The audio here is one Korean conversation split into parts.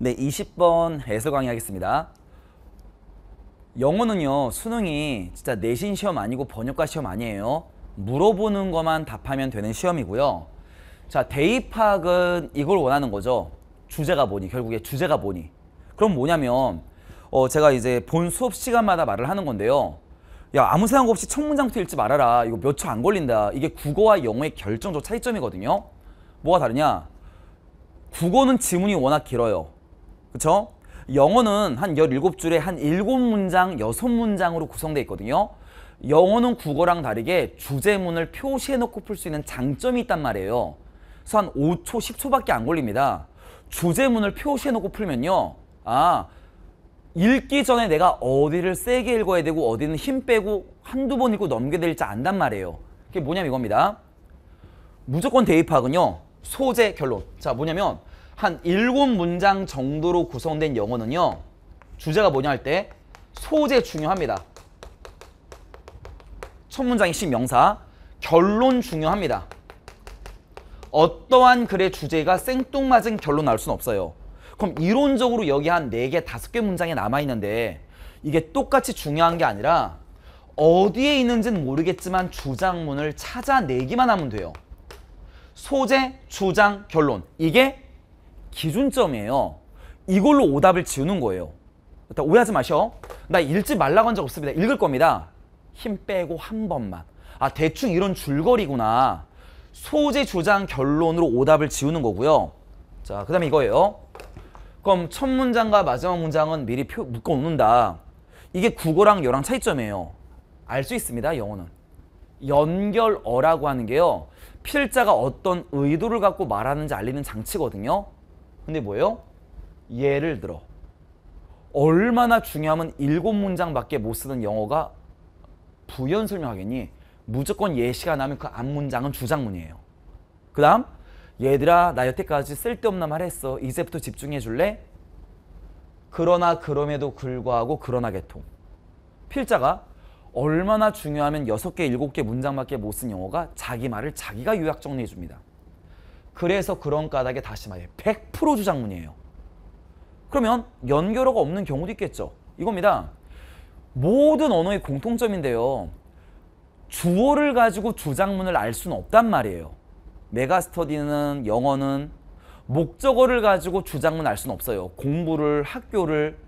네, 20번 해설 강의하겠습니다. 영어는요, 수능이 진짜 내신 시험 아니고 번역과 시험 아니에요. 물어보는 것만 답하면 되는 시험이고요. 자, 대입 학은 이걸 원하는 거죠. 주제가 뭐니, 결국에 주제가 뭐니. 그럼 뭐냐면, 어, 제가 이제 본 수업 시간마다 말을 하는 건데요. 야, 아무 생각 없이 청 문장부터 읽지 말아라. 이거 몇 초 안 걸린다. 이게 국어와 영어의 결정적 차이점이거든요. 뭐가 다르냐? 국어는 지문이 워낙 길어요. 그렇죠 영어는 한 17줄에 한 7문장, 6문장으로 구성되어 있거든요. 영어는 국어랑 다르게 주제문을 표시해놓고 풀 수 있는 장점이 있단 말이에요. 그래서 한 5초, 10초밖에 안 걸립니다. 주제문을 표시해놓고 풀면요. 아, 읽기 전에 내가 어디를 세게 읽어야 되고 어디는 힘 빼고 한두 번 읽고 넘게 될지 안단 말이에요. 그게 뭐냐면 이겁니다. 무조건 대입학은요. 소재, 결론. 자, 뭐냐면 한 일곱 문장 정도로 구성된 영어는요. 주제가 뭐냐 할 때 소재 중요합니다. 첫 문장이 신명사, 결론 중요합니다. 어떠한 글의 주제가 생뚱맞은 결론 나올 수는 없어요. 그럼 이론적으로 여기 한 네 개 다섯 개 문장이 남아있는데 이게 똑같이 중요한 게 아니라 어디에 있는지는 모르겠지만 주장문을 찾아내기만 하면 돼요. 소재, 주장, 결론. 이게 기준점이에요. 이걸로 오답을 지우는 거예요. 일단 오해하지 마셔. 나 읽지 말라고 한 적 없습니다. 읽을 겁니다. 힘 빼고 한 번만. 아 대충 이런 줄거리구나. 소재, 주장, 결론으로 오답을 지우는 거고요. 자, 그 다음에 이거예요. 그럼 첫 문장과 마지막 문장은 미리 표, 묶어놓는다. 이게 국어랑 영랑 차이점이에요. 알 수 있습니다, 영어는. 연결어라고 하는 게요. 필자가 어떤 의도를 갖고 말하는지 알리는 장치거든요. 근데 뭐예요? 예를 들어. 얼마나 중요하면 일곱 문장밖에 못 쓰는 영어가 부연 설명하겠니? 무조건 예시가 나면 그 앞 문장은 주장문이에요. 그 다음 얘들아 나 여태까지 쓸데없는 말 했어. 이제부터 집중해 줄래? 그러나 그럼에도 불구하고 그러나 개통. 필자가 얼마나 중요하면 6개, 7개 문장밖에 못 쓴 영어가 자기 말을 자기가 요약 정리해 줍니다. 그래서 그런 까닭에 다시 말해 100% 주장문이에요. 그러면 연결어가 없는 경우도 있겠죠. 이겁니다. 모든 언어의 공통점인데요. 주어를 가지고 주장문을 알 수는 없단 말이에요. 메가스터디는 영어는 목적어를 가지고 주장문 알 수는 없어요. 공부를, 학교를,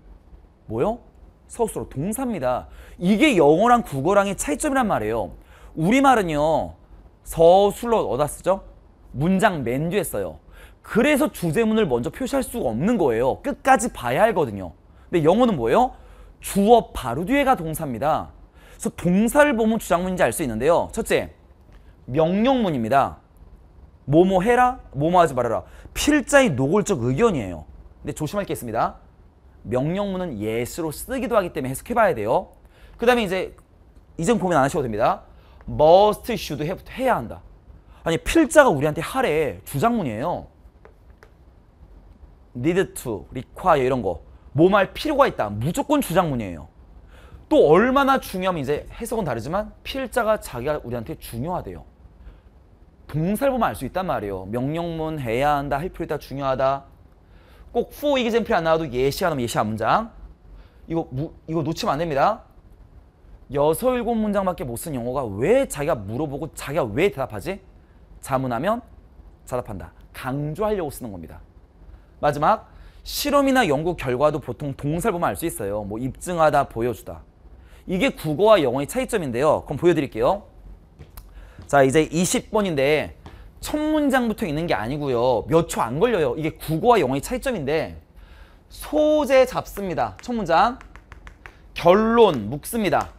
뭐요? 서술어, 동사입니다. 이게 영어랑 국어랑의 차이점이란 말이에요. 우리말은요. 서술로 얻어 쓰죠. 문장 맨 뒤에 써요. 그래서 주제문을 먼저 표시할 수가 없는 거예요. 끝까지 봐야 알거든요. 근데 영어는 뭐예요? 주어 바로 뒤에가 동사입니다. 그래서 동사를 보면 주장문인지 알 수 있는데요. 첫째, 명령문입니다. 뭐뭐 해라, 뭐뭐 하지 말아라. 필자의 노골적 의견이에요. 근데 조심할 게 있습니다. 명령문은 예스로 쓰기도 하기 때문에 해석해봐야 돼요. 그 다음에 이제 이젠 고민 안 하셔도 됩니다. must, should, h 해야 한다. 아니 필자가 우리한테 하래 주장문이에요. need to, require 이런 거. 뭐할 필요가 있다. 무조건 주장문이에요. 또 얼마나 중요하면 이제 해석은 다르지만 필자가 자기가 우리한테 중요하대요. 동사를 보면 알 수 있단 말이에요. 명령문 해야 한다, 할 필요 있다, 중요하다. 꼭 for e x a m p l e 안 나와도 예시하면 예시한 문장. 이거 무, 이거 놓치면 안 됩니다. 여섯 일곱 문장밖에 못 쓴 영어가 왜 자기가 물어보고 자기가 왜 대답하지? 자문하면 자답한다. 강조하려고 쓰는 겁니다. 마지막 실험이나 연구 결과도 보통 동사를 보면 알 수 있어요. 뭐 입증하다, 보여주다. 이게 국어와 영어의 차이점인데요. 그럼 보여드릴게요. 자 이제 20번인데 첫 문장부터 있는 게 아니고요. 몇 초 안 걸려요. 이게 국어와 영어의 차이점인데 소재 잡습니다. 첫 문장 결론 묶습니다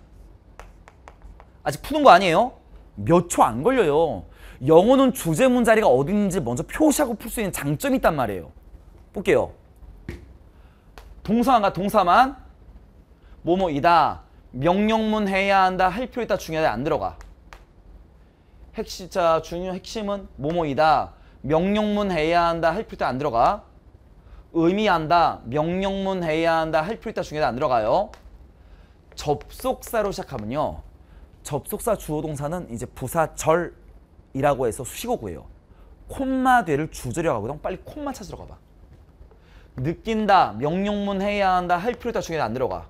아직 푸는 거 아니에요? 몇 초 안 걸려요. 영어는 주제문 자리가 어디 는지 먼저 표시하고 풀 수 있는 장점이 있단 말이에요. 볼게요. 동사만과 동사만 뭐뭐이다. 명령문 해야 한다. 할 필요 있다. 중요하다. 안 들어가. 핵심 자 중요 핵심은 뭐뭐이다. 명령문 해야 한다. 할 필요 있다. 안 들어가. 의미한다. 명령문 해야 한다. 할 필요 있다. 중요하다. 안 들어가요. 접속사로 시작하면요. 접속사 주어 동사는 이제 부사 절 이라고 해서 수식어구예요. 콤마되를 주절이라고 거든 빨리 콤마 찾으러 가봐. 느낀다, 명령문 해야 한다 할 필요 다 중에 안 들어가.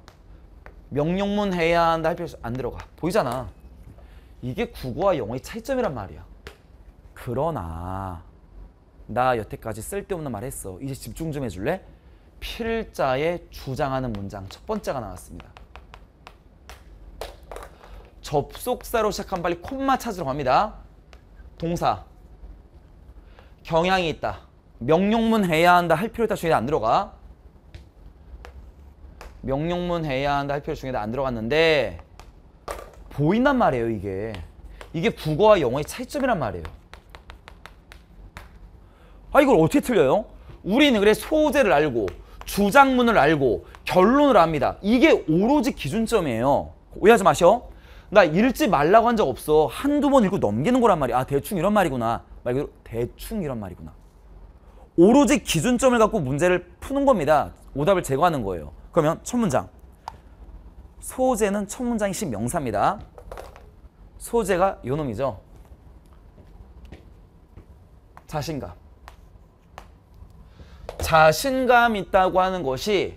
명령문 해야 한다 할 필요 안 들어가. 보이잖아. 이게 국어와 영어의 차이점이란 말이야. 그러나 나 여태까지 쓸데없는 말 했어. 이제 집중 좀 해줄래? 필자에 주장하는 문장 첫 번째가 나왔습니다. 접속사로 시작한 빨리 콤마 찾으러 갑니다. 동사 경향이 있다. 명령문 해야 한다 할 필요 있다 중에 안 들어가. 명령문 해야 한다 할 필요 중에 안 들어갔는데 보인단 말이에요 이게. 이게 국어와 영어의 차이점이란 말이에요. 아 이걸 어떻게 틀려요? 우리는 그래 소재를 알고 주장문을 알고 결론을 압니다. 이게 오로지 기준점이에요. 오해하지 마시 나 읽지 말라고 한 적 없어. 한두 번 읽고 넘기는 거란 말이야. 아, 대충 이런 말이구나. 말 그대로 대충 이런 말이구나. 오로지 기준점을 갖고 문제를 푸는 겁니다. 오답을 제거하는 거예요. 그러면 첫 문장. 소재는 첫 문장이 신 명사입니다. 소재가 요 놈이죠. 자신감. 자신감 있다고 하는 것이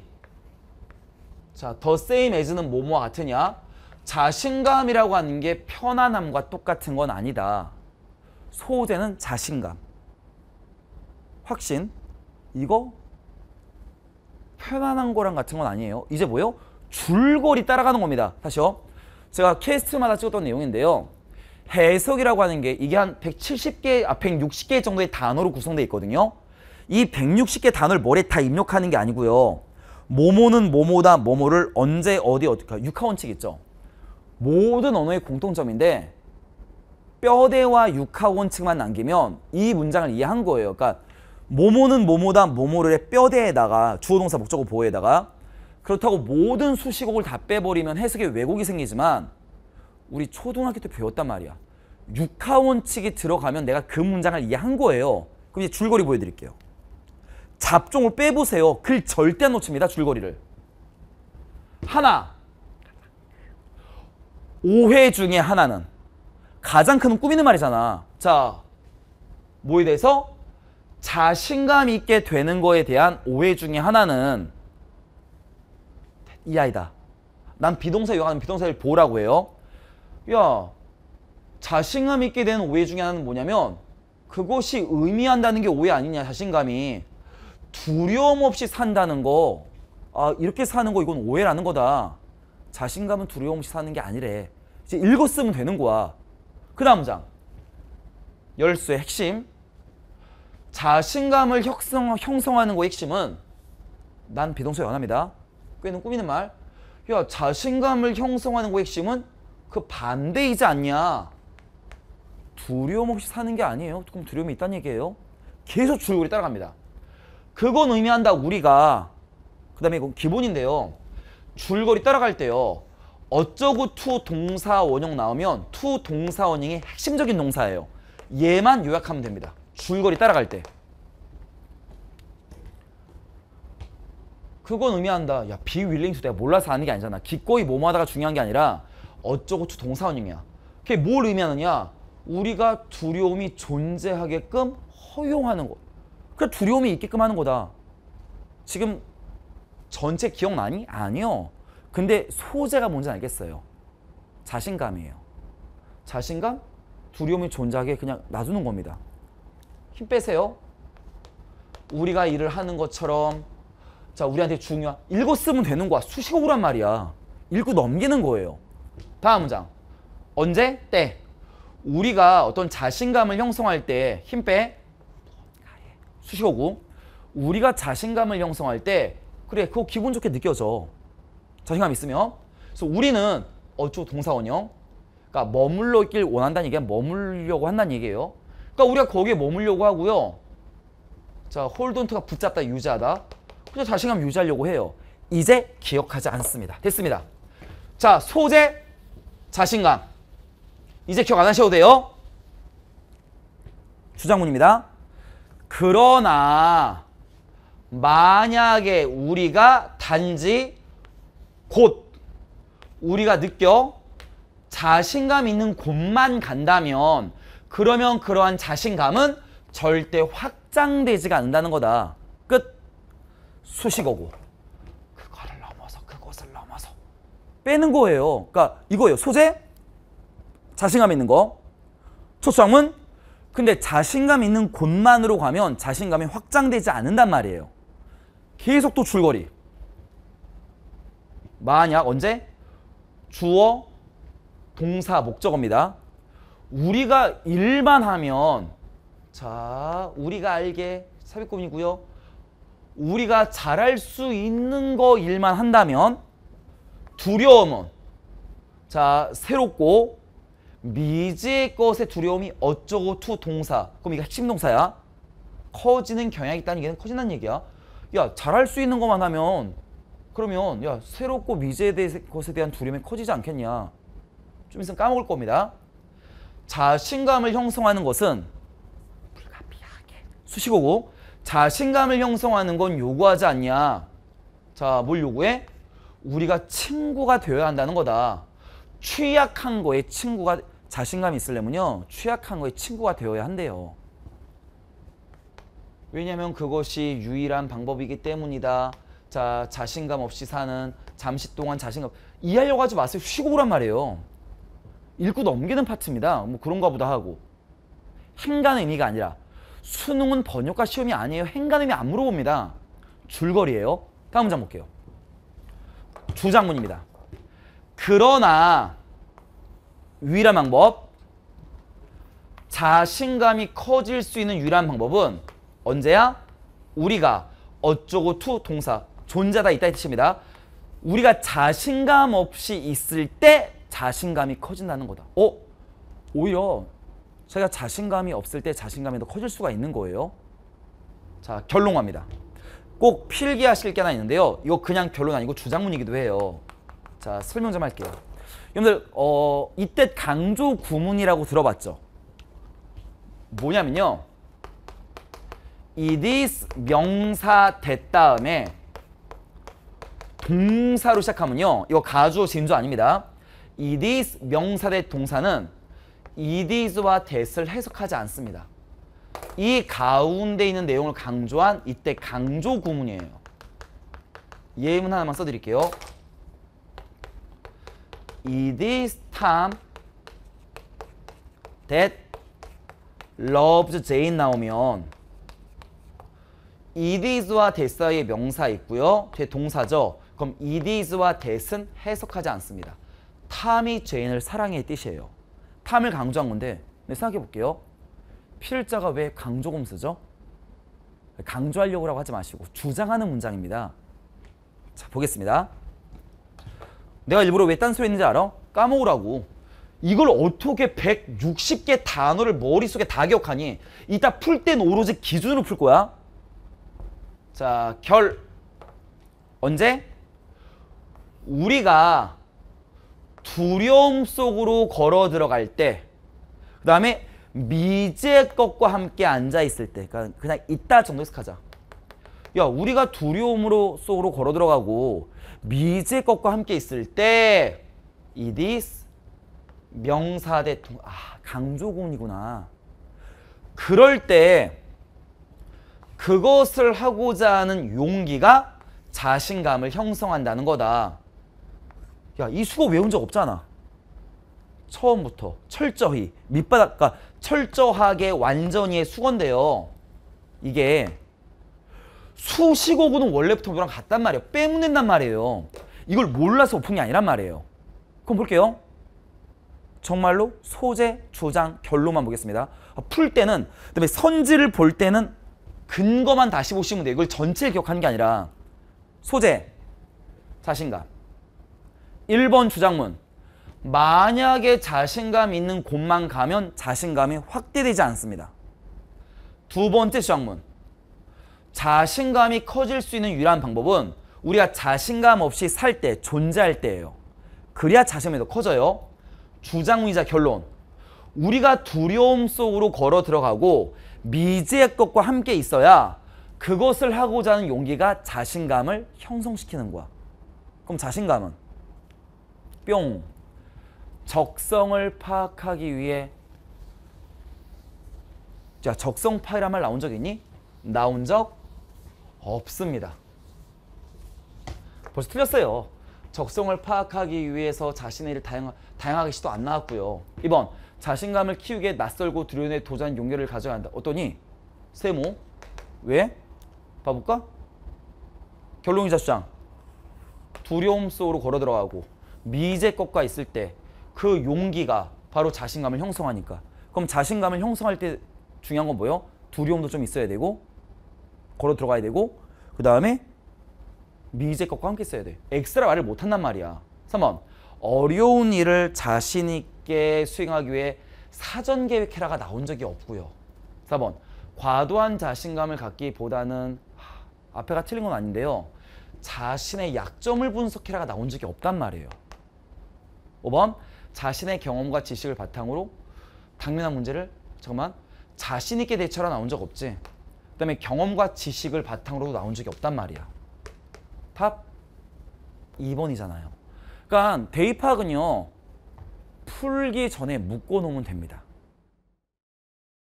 자, 더 세임 에즈는 뭐뭐와 같으냐? 자신감이라고 하는 게 편안함과 똑같은 건 아니다. 소재는 자신감. 확신. 이거 편안한 거랑 같은 건 아니에요. 이제 뭐요? 예 줄거리 따라가는 겁니다. 다시요. 제가 캐스트마다 찍었던 내용인데요. 해석이라고 하는 게 이게 한 170개, 아 160개 정도의 단어로 구성되어 있거든요. 이 160개 단어를 머리에 다 입력하는 게 아니고요. 모모는 모모다 모모를 언제 어디 어디게 그러니까 육하원칙 있죠. 모든 언어의 공통점인데 뼈대와 육하원 칙만 남기면 이 문장을 이해한 거예요. 그러니까 모모는 모모다 모모를의 뼈대에다가 주어동사 목적어 보호에다가 그렇다고 모든 수식어를 다 빼버리면 해석에 왜곡이 생기지만 우리 초등학교 때 배웠단 말이야. 육하원칙이 들어가면 내가 그 문장을 이해한 거예요. 그럼 이제 줄거리 보여드릴게요. 잡종을 빼보세요. 글 절대 안 놓칩니다. 줄거리를. 하나, 오해 중에 하나는 가장 큰꾸미는 말이잖아. 자, 뭐에 대해서? 자신감 있게 되는 거에 대한 오해 중에 하나는 이 아이다. 난 비동사 요약하는 비동사를 보라고 해요. 야, 자신감 있게 되는 오해 중에 하나는 뭐냐면 그것이 의미한다는 게 오해 아니냐, 자신감이. 두려움 없이 산다는 거, 아, 이렇게 사는 거 이건 오해라는 거다. 자신감은 두려움 없이 사는 게 아니래. 이제 읽어 쓰면 되는 거야. 그 다음 장. 열쇠 핵심. 자신감을 형성, 형성하는 거 핵심은 난비동서 연합니다. 꽤는 꾸미는 말. 야, 자신감을 형성하는 거 핵심은 그 반대이지 않냐. 두려움 없이 사는 게 아니에요. 그럼 두려움이 있다는 얘기예요. 계속 줄거리 따라갑니다. 그건 의미한다 우리가 그 다음에 이건 기본인데요. 줄거리 따라갈 때요. 어쩌고 투 동사 원형 나오면 투 동사 원형이 핵심적인 동사예요. 얘만 요약하면 됩니다. 줄거리 따라갈 때. 그건 의미한다. 야, be willing to 내가 몰라서 아는 게 아니잖아. 기꺼이 뭐뭐하다가 중요한 게 아니라 어쩌고 투 동사 원형이야. 그게 뭘 의미하느냐? 우리가 두려움이 존재하게끔 허용하는 것. 그래 그러니까 두려움이 있게끔 하는 거다. 지금 전체 기억나니? 아니요. 근데 소재가 뭔지 알겠어요. 자신감이에요. 자신감, 두려움이 존재하게 그냥 놔두는 겁니다. 힘 빼세요. 우리가 일을 하는 것처럼 자 우리한테 중요한 읽고 쓰면 되는 거야. 수식어란 말이야. 읽고 넘기는 거예요. 다음 문장. 언제? 때. 우리가 어떤 자신감을 형성할 때 힘 빼. 수식어구 우리가 자신감을 형성할 때 그래 그거 기분 좋게 느껴져. 자신감 있으면. 그래서 우리는 어쭈 동사원형. 그러니까 머물러 있길 원한다는 얘기야 머물려고 한다는 얘기예요. 그러니까 우리가 거기에 머물려고 하고요. 자, 홀돈트가 붙잡다, 유지하다. 그래서 자신감 유지하려고 해요. 이제 기억하지 않습니다. 됐습니다. 자, 소재, 자신감. 이제 기억 안 하셔도 돼요. 주장문입니다. 그러나 만약에 우리가 단지 곧 우리가 느껴 자신감 있는 곳만 간다면 그러면 그러한 자신감은 절대 확장되지가 않는다는 거다. 끝. 수식어고. 그거를 넘어서 그곳을 넘어서 빼는 거예요. 그러니까 이거예요. 소재, 자신감 있는 거. 초점은 근데 자신감 있는 곳만으로 가면 자신감이 확장되지 않는단 말이에요. 계속 또 줄거리. 만약 언제? 주어 동사 목적어입니다. 우리가 일만 하면 자 우리가 알게 삽입구이고요 우리가 잘할 수 있는 거 일만 한다면 두려움은 자 새롭고 미지의 것의 두려움이 어쩌고 투 동사 그럼 이게 핵심 동사야 커지는 경향이 있다는 얘기는 커진다는 얘기야 야 잘할 수 있는 것만 하면 그러면 야 새롭고 미제의 것에 대한 두려움이 커지지 않겠냐. 좀 있으면 까먹을 겁니다. 자신감을 형성하는 것은 불가피하게 수식어고 자신감을 형성하는 건 요구하지 않냐. 자, 뭘 요구해? 우리가 친구가 되어야 한다는 거다. 취약한 거에 친구가 자신감이 있으려면요. 취약한 거에 친구가 되어야 한대요. 왜냐하면 그것이 유일한 방법이기 때문이다. 자 자신감 없이 사는 잠시 동안 자신감 이해하려고 하지 마세요. 쉬고 오란 말이에요. 읽고 넘기는 파트입니다. 뭐 그런가 보다 하고 행간의 의미가 아니라 수능은 번역과 시험이 아니에요. 행간 의미 안 물어봅니다. 줄거리예요. 다음 문장 볼게요. 두장문입니다 그러나 유일한 방법 자신감이 커질 수 있는 유일한 방법은 언제야? 우리가 어쩌고 투 동사 존재다 있다 뜻입니다. 우리가 자신감 없이 있을 때 자신감이 커진다는 거다. 어? 오히려 저가 자신감이 없을 때 자신감이 더 커질 수가 있는 거예요. 자, 결론합니다. 꼭 필기하실 게 하나 있는데요. 이거 그냥 결론 아니고 주장문이기도 해요. 자, 설명 좀 할게요. 여러분들, 어, 이때 강조 구문이라고 들어봤죠? 뭐냐면요. it is 명사 됐 다음에 동사로 시작하면요. 이거 가주 진주 아닙니다. it is 명사 대 동사는 it is와 that을 해석하지 않습니다. 이 가운데 있는 내용을 강조한 이때 강조 구문이에요. 예문 하나만 써드릴게요. It is Tom that loves Jane 나오면 it is와 that 사이에 명사 있고요. 제 동사죠. 그럼 it is와 that은 해석하지 않습니다. 탐이 죄인을 사랑해 뜻이에요. 탐을 강조한 건데 네, 생각해 볼게요. 필자가 왜 강조금 쓰죠? 강조하려고 하지 마시고 주장하는 문장입니다. 자 보겠습니다. 내가 일부러 왜 딴소리 했는지 알아? 까먹으라고. 이걸 어떻게 160개 단어를 머릿속에 다 기억하니 이따 풀 땐 오로지 기준으로 풀 거야. 자, 결. 언제? 우리가 두려움 속으로 걸어 들어갈 때, 그 다음에 미제 것과 함께 앉아 있을 때, 그러니까 그냥 있다 정도 해석하자. 야, 우리가 두려움으로 속으로 걸어 들어가고 미제 것과 함께 있을 때, it is 명사대 통 아, 강조군이구나. 그럴 때 그것을 하고자 하는 용기가 자신감을 형성한다는 거다. 야, 이 수고 외운 적 없잖아. 처음부터 철저히 밑바닥 그러니까 철저하게 완전히 수건데요. 이게 수시고구는 원래부터 뭐랑 같단 말이에요. 빼묻는단 말이에요. 이걸 몰라서 못푼게 아니란 말이에요. 그럼 볼게요. 정말로 소재, 조장, 결론만 보겠습니다. 풀 때는 그다음에 선지를 볼 때는 근거만 다시 보시면 돼요. 이걸 전체 기억하는 게 아니라 소재, 자신감, 1번 주장문 만약에 자신감 있는 곳만 가면 자신감이 확대되지 않습니다. 두 번째 주장문 자신감이 커질 수 있는 유일한 방법은 우리가 자신감 없이 살 때, 존재할 때예요. 그래야 자신감이 더 커져요. 주장문이자 결론 우리가 두려움 속으로 걸어 들어가고 미지의 것과 함께 있어야 그것을 하고자 하는 용기가 자신감을 형성시키는 거야. 그럼 자신감은 뿅. 적성을 파악하기 위해 자, 적성파이란 말 나온 적 있니? 나온 적 없습니다. 벌써 틀렸어요. 적성을 파악하기 위해서 자신의 일을 다양하, 다양하게 시도 안 나왔고요. 2번 자신감을 키우기 낯설고 두려운 데 도전 용기를 가져야 한다. 어떠니? 세모 왜? 봐볼까? 결론이자 주장 두려움 속으로 걸어 들어가고 미제것과 있을 때 그 용기가 바로 자신감을 형성하니까 그럼 자신감을 형성할 때 중요한 건 뭐예요? 두려움도 좀 있어야 되고 걸어 들어가야 되고 그 다음에 미제것과 함께 써야 돼 엑스라 말을 못한단 말이야 3번 어려운 일을 자신 있게 수행하기 위해 사전 계획해라가 나온 적이 없고요 4번 과도한 자신감을 갖기보다는 앞에가 틀린 건 아닌데요 자신의 약점을 분석해라가 나온 적이 없단 말이에요 5번 자신의 경험과 지식을 바탕으로 당면한 문제를 잠깐만 자신 있게 대처라 나온 적 없지. 그다음에 경험과 지식을 바탕으로 나온 적이 없단 말이야. 답 2번이잖아요. 그러니까 대입학은요. 풀기 전에 묶어 놓으면 됩니다.